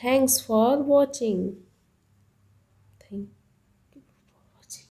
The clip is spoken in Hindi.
Thanks for watching. Thank